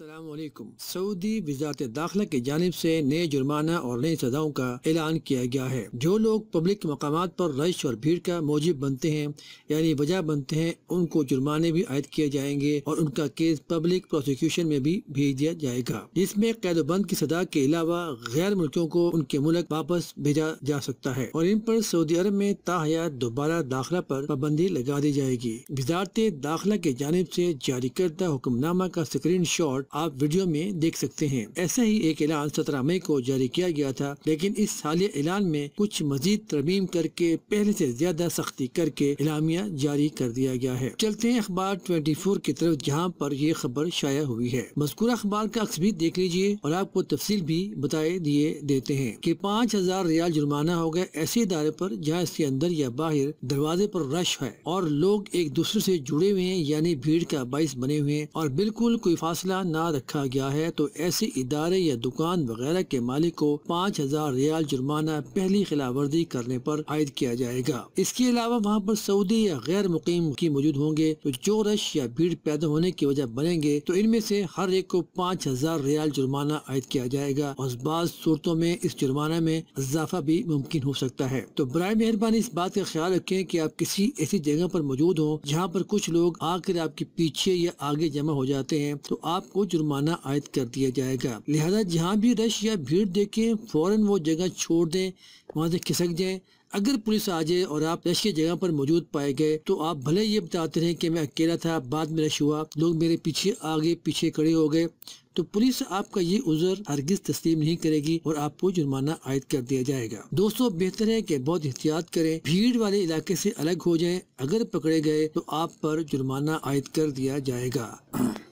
Aslam Saudi वजारत दाखिला की जानब से नए जुर्माना और नई सजाओं का ऐलान किया गया है जो लोग पब्लिक मकाम पर रश और भीड़ का मौजूद बनते हैं यानी वजह बनते हैं उनको जुर्माने भी आयद किए जाएंगे और उनका केस पब्लिक प्रोसिक्यूशन में भी भेज दिया जाएगा जिसमें कैदोबंद की सजा के अलावा गैर मुल्कों को उनके मुल्क वापस भेजा जा सकता है और इन पर सऊदी अरब में ताहयात दोबारा दाखिला पर पाबंदी लगा दी जाएगी वजारत दाखिला की जानब से जारी करदा हुक्मनामा का स्क्रीन शॉट रिपोर्ट आप वीडियो में देख सकते हैं ऐसा ही एक ऐलान सत्रह मई को जारी किया गया था लेकिन इस साल ऐलान में कुछ मजीद तरमीम करके पहले ऐसी ज्यादा सख्ती करके इलामिया जारी कर दिया गया है चलते हैं अखबार फोर की तरफ जहाँ पर ये खबर शाया हुई है मजकूर अखबार का अक्स भी देख लीजिए और आपको तफसील भी बताए दिए देते हैं की पाँच हजार रियाल जुर्माना हो गया ऐसे इदारे आरोप जहाँ इसके अंदर या बाहर दरवाजे आरोप रश है और लोग एक दूसरे ऐसी जुड़े हुए हैं यानी भीड़ का बाइस बने हुए हैं और बिल्कुल कोई फासला ना रखा गया है तो ऐसे इदारे या दुकान वगैरह के मालिक को पाँच हजार रियाल जुर्माना पहली वर्जी करने पर आयद किया जाएगा इसके अलावा वहाँ पर सऊदी या गैर मुकीम की मौजूद होंगे तो जो रश या भीड़ पैदा होने की वजह बनेंगे तो इनमें से हर एक को पाँच हजार रियाल जुर्माना आयद किया जाएगा और बाद सूरतों में इस जुर्माना में इजाफा भी मुमकिन हो सकता है तो बर मेहरबानी इस बात का ख्याल रखें कि आप किसी ऐसी जगह पर मौजूद हो जहाँ पर कुछ लोग आकर आपके पीछे या आगे जमा हो जाते हैं तो आपको जुर्माना आयद कर दिया जाएगा लिहाजा जहाँ भी रश या भीड़ देखे फौरन वो जगह छोड़ दें वहाँ से खिसक जाए अगर पुलिस आ जाए और आप रश की जगह पर मौजूद पाए गए तो आप भले ये बताते रहे कि मैं अकेला था बाद में रश हुआ लोग मेरे पीछे आगे पीछे खड़े हो गए तो पुलिस आपका ये उजर हरगिज तस्लीम नहीं करेगी और आपको जुर्माना आयद कर दिया जाएगा दोस्तों बेहतर है कि बहुत एहतियात करें भीड़ वाले इलाके से अलग हो जाएं अगर पकड़े गए तो आप पर जुर्माना आयद कर दिया जाएगा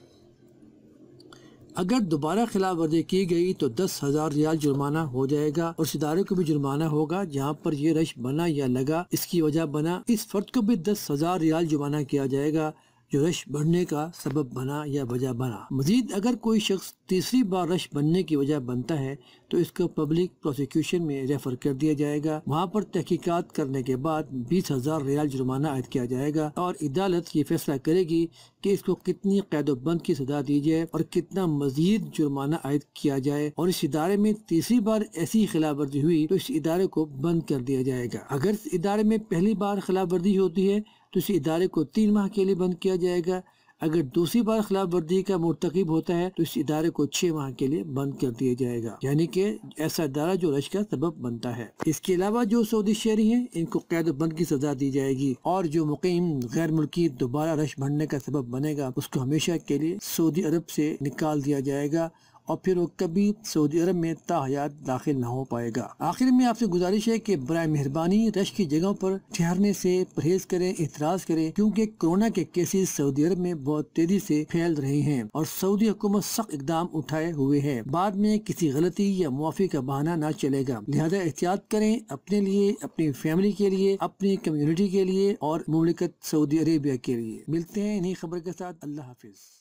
अगर दोबारा खिलाफ वर्जी की गई तो दस हजार रियाल जुर्माना हो जाएगा और सितारे को भी जुर्माना होगा जहाँ पर ये रश बना या लगा इसकी वजह बना इस फर्द को भी दस हजार रियाल जुर्माना किया जाएगा जो रश बढ़ने का सबब बना या वजह बना मजीद अगर कोई शख्स तीसरी बार रश बनने की वजह बनता है तो इसको पब्लिक प्रोसिक्यूशन में रेफर कर दिया जाएगा वहाँ पर तहकीकत करने के बाद बीस हजार रियाल जुर्माना आयद किया जाएगा और अदालत ये फैसला करेगी कि इसको कितनी कैदोबंद की सजा दी जाए और कितना मजीद जुर्माना आयद किया जाए और इस इदारे में तीसरी बार ऐसी खिलाफ वर्जी हुई तो इस इदारे को बंद कर दिया जाएगा अगर इस इदारे में पहली बार खिलाफ वर्जी होती है तो इस इदारे को तीन माह के लिए बंद किया जाएगा अगर दूसरी बार खिलाफ वर्जी का मरतकब होता है तो इस इदारे को छह माह के लिए बंद कर दिया जाएगा यानी कि ऐसा इदारा जो रश का सबब बनता है इसके अलावा जो सऊदी शहरी है इनको कैद बंद की सजा दी जाएगी और जो मुकीम गैर मुल्की दोबारा रश भरने का सबब बनेगा उसको हमेशा के लिए सऊदी अरब से निकाल दिया जाएगा और फिर वो कभी सऊदी अरब में ताहयात दाखिल न हो पाएगा आखिर में आपसे गुजारिश है की बर मेहरबानी रश की जगहों पर ठहरने से परहेज करें इतराज करें क्योंकि कोरोना के केसेस सऊदी अरब में बहुत तेजी से फैल रहे हैं और सऊदी हुकूमत सख्त इकदाम उठाए हुए है बाद में किसी गलती या मुआफी का बहाना न चलेगा लिहाजा एहतियात करें अपने लिए अपनी फैमिली के लिए अपनी कम्युनिटी के लिए और ममलिकत सऊदी अरेबिया के लिए मिलते हैं इन्हीं खबर के साथ अल्लाह हाफिज़